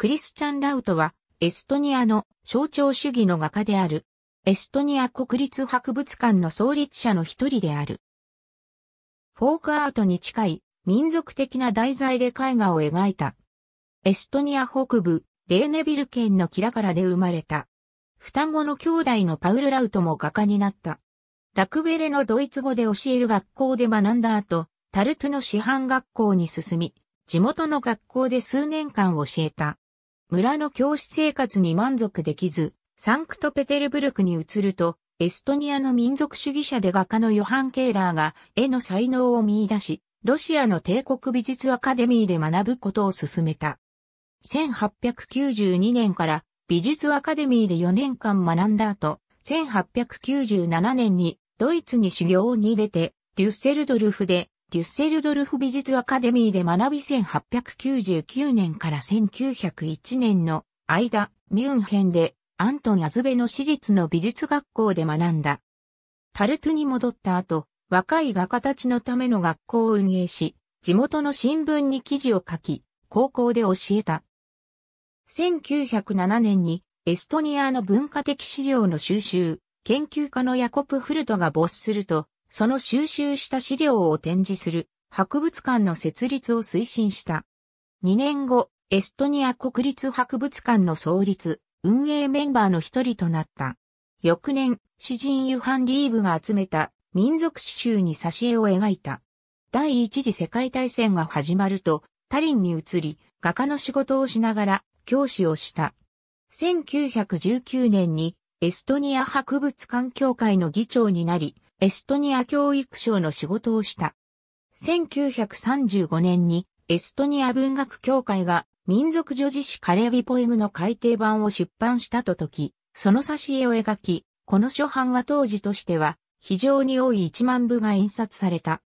クリスチャン・ラウトは、エストニアの象徴主義の画家である、エストニア国立博物館の創立者の一人である。フォークアートに近い民族的な題材で絵画を描いた。エストニア北部、レーネビル県のキラカラで生まれた。双子の兄弟のパウル・ラウトも画家になった。ラクベレのドイツ語で教える学校で学んだ後、タルトの師範学校に進み、地元の学校で数年間教えた。村の教師生活に満足できず、サンクトペテルブルクに移ると、エストニアの民族主義者で画家のヨハン・ケーラーが絵の才能を見出し、ロシアの帝国美術アカデミーで学ぶことを進めた。1892年から美術アカデミーで4年間学んだ後、1897年にドイツに修行に出て、デュッセルドルフでデュッセルドルフ美術アカデミーで学び1899年から1901年の間、ミュンヘンでアントン・アズベの私立の美術学校で学んだ。タルトゥに戻った後、若い画家たちのための学校を運営し、地元の新聞に記事を書き、高校で教えた。1907年にエストニアの文化的資料の収集、研究家のヤコプ・フルトが没すると、その収集した資料を展示する博物館の設立を推進した。2年後、エストニア国立博物館の創立、運営メンバーの一人となった。翌年、詩人ユハン・リーブが集めた民族詩集に挿絵を描いた。第一次世界大戦が始まると、タリンに移り、画家の仕事をしながら教師をした。1919年にエストニア博物館協会の議長になり、エストニア教育省の仕事をした。1935年にエストニア文学協会が民族女子誌カレビポエグの改訂版を出版したと時、その挿絵を描き、この初版は当時としては非常に多い1万部が印刷された。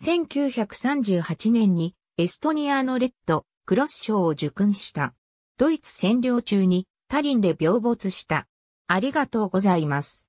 1938年にエストニアのレッド、クロス賞を受勲した。ドイツ占領中にタリンで病没した。ありがとうございます。